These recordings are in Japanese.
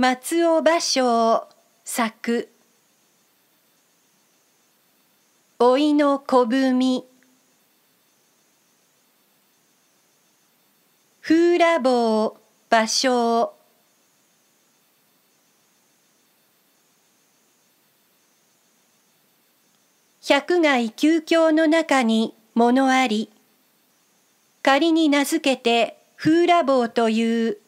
松尾芭蕉作老いの小文風羅坊芭蕉百害究境の中に物あり仮に名付けて風羅坊という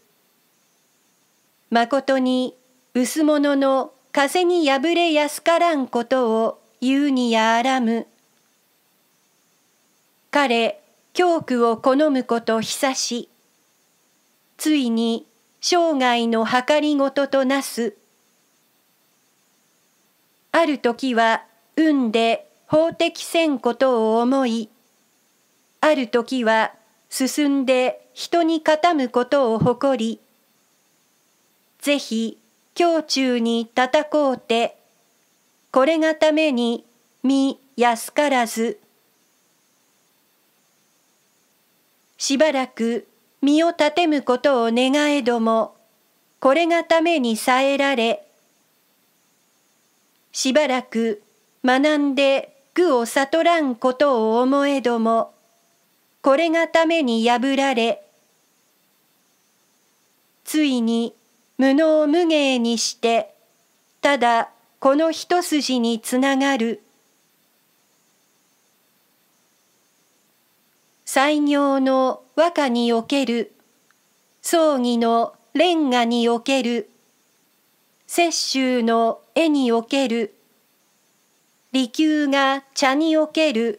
まことに薄物の風に破れやすからんことを言うにやあらむ。彼、教区を好むこと久し、ついに生涯の計りごととなす。ある時は運で法的せんことを思い、ある時は進んで人に傾むことを誇り、ぜひ胸中に叩こうてこれがために身安からずしばらく身を立てむことを願えどもこれがためにさえられしばらく学んで愚を悟らんことを思えどもこれがために破られついに無能無芸にしてただこの一筋につながる採行の和歌における葬儀の蓮華における雪舟の絵における利休が茶における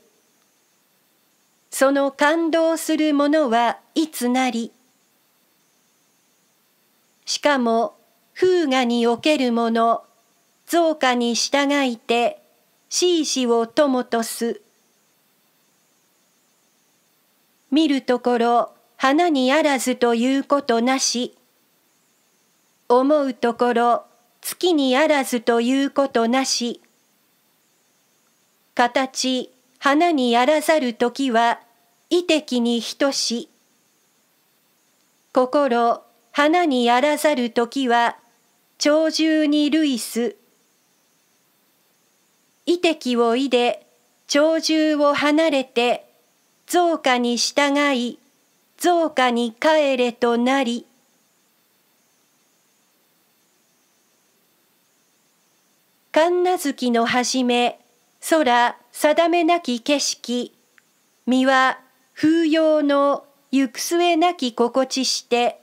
その感動するものはいつなりしかも風雅におけるもの造花に従いて獅子を友とす見るところ花にあらずということなし思うところ月にあらずということなし形花にあらざる時は意的に等し心花にあらざる時は鳥獣に類す。遺敵をいで鳥獣を離れて造花に従い造花に帰れとなり。神無月の始め空定めなき景色身は風揚の行く末なき心地して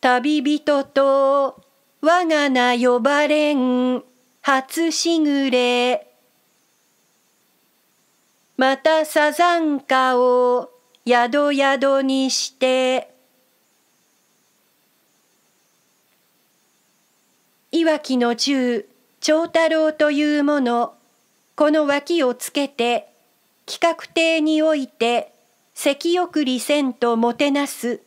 旅人と我が名呼ばれん初しぐれまたサザンカを宿宿にしていわきの中長太郎というものこの脇をつけて企画亭において席送りせんともてなす。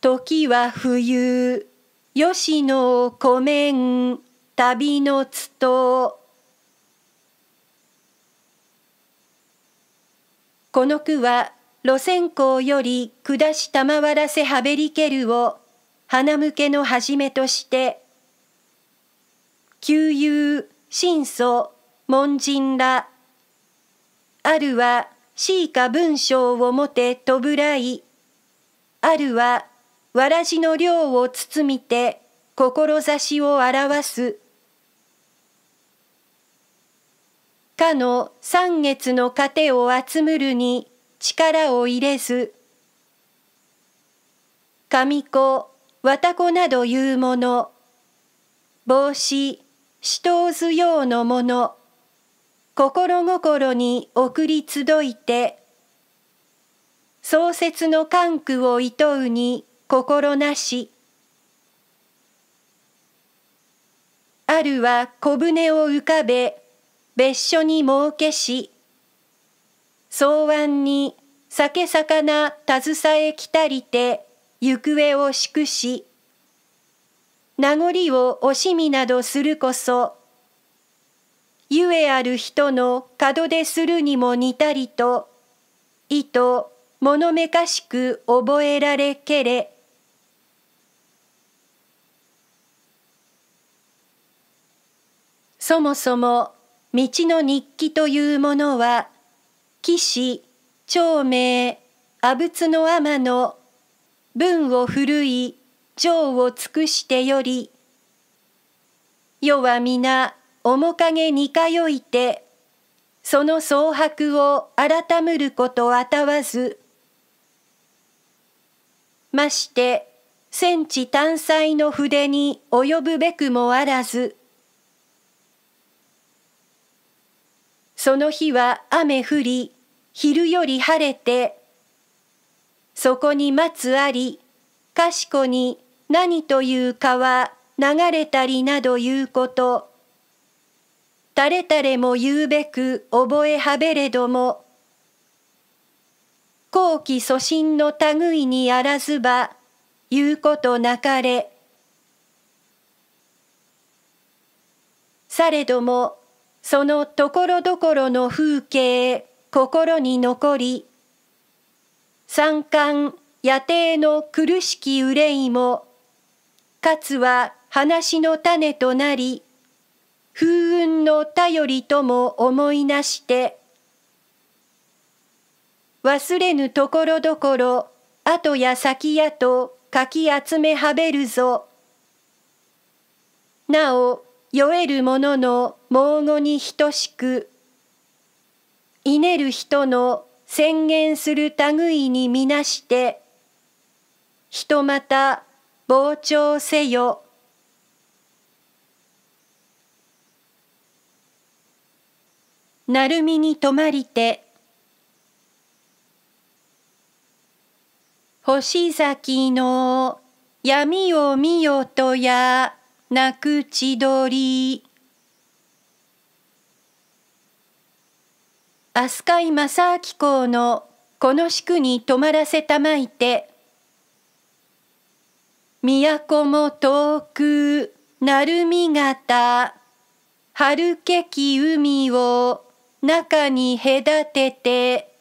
時は冬吉野湖面旅のつとこの句は路線校より下したらせはべりけるを花向けのはじめとして旧友神祖門人らあるは詩歌文章をもてとぶらいあるはわらじの量を包みて志を表すかの三月の糧を集むるに力を入れず神子綿子などいうもの帽子死闘図用のもの心心に送り集いて創設の関句を厭うに心なしあるは小舟を浮かべ別所に儲けし草案に酒魚携え来たりて行方を祝し名残を惜しみなどするこそゆえある人の門出するにも似たりと意図ものめかしく覚えられけれそもそも道の日記というものは騎士長明阿仏の天の文を振るい情を尽くしてより世は皆面影に通いてその蒼白を改むることあたわずまして戦地探災の筆に及ぶべくもあらずその日は雨降り、昼より晴れて、そこに松あり、かしこに何という川流れたりなどいうこと、たれたれも言うべく覚えはべれども、後期祖神の類にあらずば、言うことなかれ。されども、そのところどころの風景心に残り三冠、夜庭の苦しき憂いもかつは話の種となり風雲の頼りとも思いなして忘れぬところどころ後や先やとかき集めはべるぞなお酔える者の猛語に等しく、いねる人の宣言する類にみなして、人また膨張せよ。なるみに止まりて、星咲きの闇を見よとや、なくちど飛鳥正明公のこの宿に泊まらせたまいて都も遠く鳴海方春けき海を中に隔てて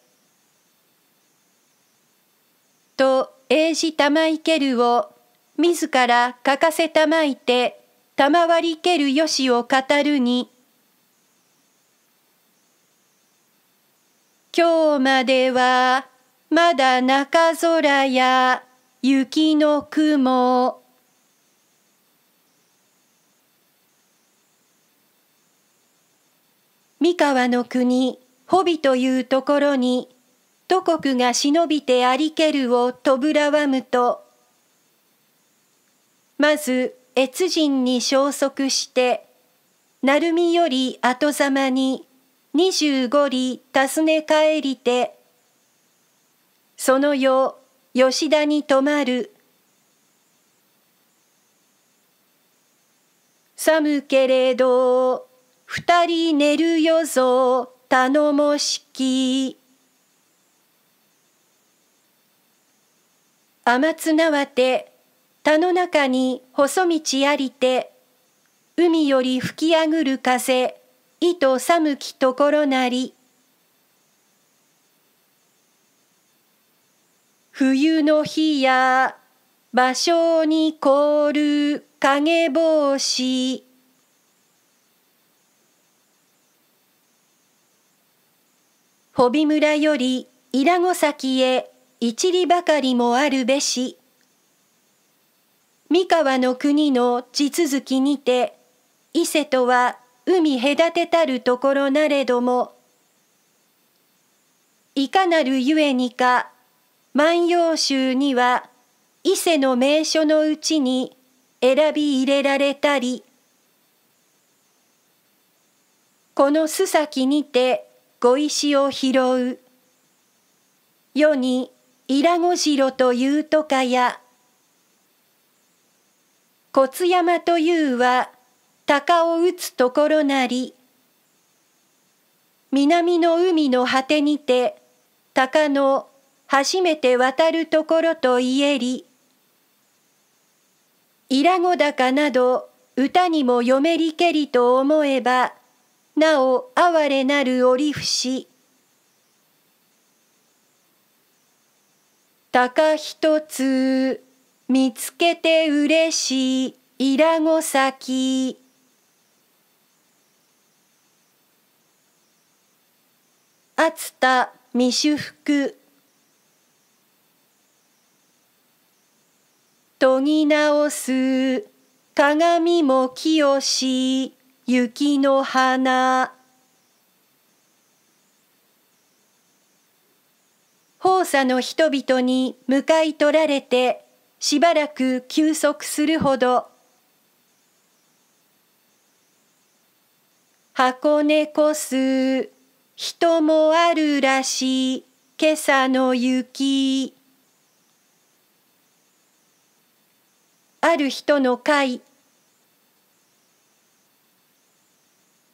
と英字玉池るを自ら欠かせたまいて賜りけるよしを語るに今日まではまだ中空や雪の雲三河の国ホビというところに都国が忍びてありけるをとぶらわむとまず越人に消息して鳴海より後ざまに二十五里尋ね帰りてその夜吉田に泊まる寒けれど二人寝るよぞ頼もしき天津縄手田の中に細道ありて海より吹きあぐる風糸寒きところなり冬の日や芭蕉に凍る影帽子穂村より伊良湖先へ一里ばかりもあるべし三河の国の地続きにて伊勢とは海隔てたるところなれどもいかなるゆえにか万葉集には伊勢の名所のうちに選び入れられたりこの須崎にて碁石を拾う世に伊良湖城というとかや骨山というは鷹を打つところなり南の海の果てにて鷹の初めて渡るところといえりイラゴ高など歌にも読めりけりと思えばなお哀れなる折節鷹一つ見つけて嬉しいイラゴ先熱田未修復研ぎ直す鏡も清し雪の花放射の人々に向かい取られてしばらく休息するほど箱根こす人もあるらしい今朝の雪ある人の会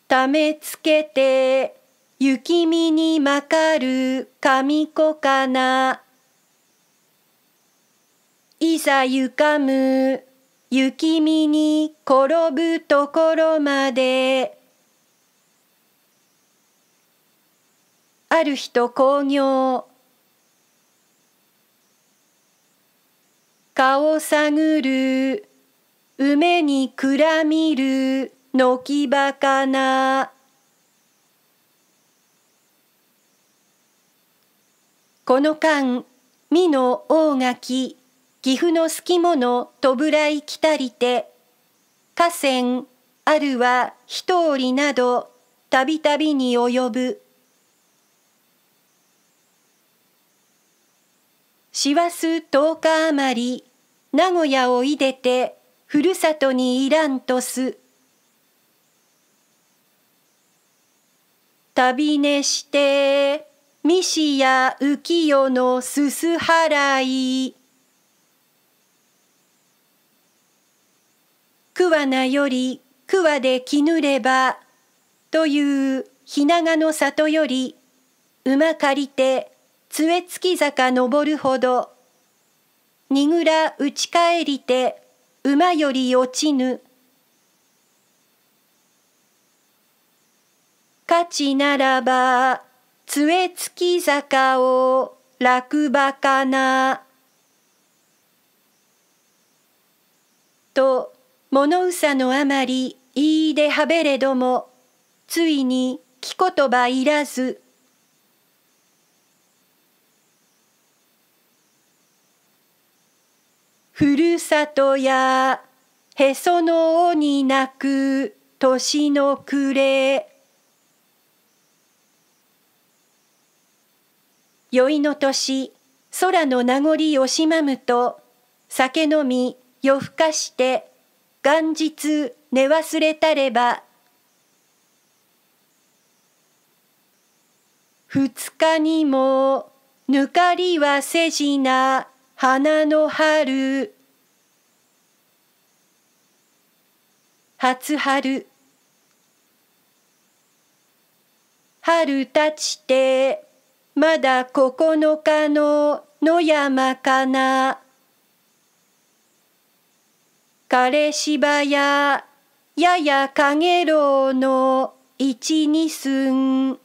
ためつけて雪見にまかる神子かないざゆかむ雪見に転ぶところまである人と工業顔探る梅にくらみる軒ばかなこの間美の大垣岐阜の好き者とぶらい来たりて河川あるは一人などたびたびに及ぶ師走十日余り名古屋をいでてふるさとにいらんとす旅寝して三しや浮世のすす払い桑名より桑で絹ればという日長の里より馬借りて杖月坂登るほどにぐら打ち返りて馬より落ちぬ価値ならば杖月坂を落馬かなと物憂のあまり言いではべれどもついに聞言葉いらずふるさとやへその緒に泣く年の暮れ宵の年空の名残惜しまむと酒飲み夜更かして元日寝忘れたれば二日にもぬかりはせじな花の春初春春たちてまだ九日の野山かな枯れ芝や、やかげろうの一二寸。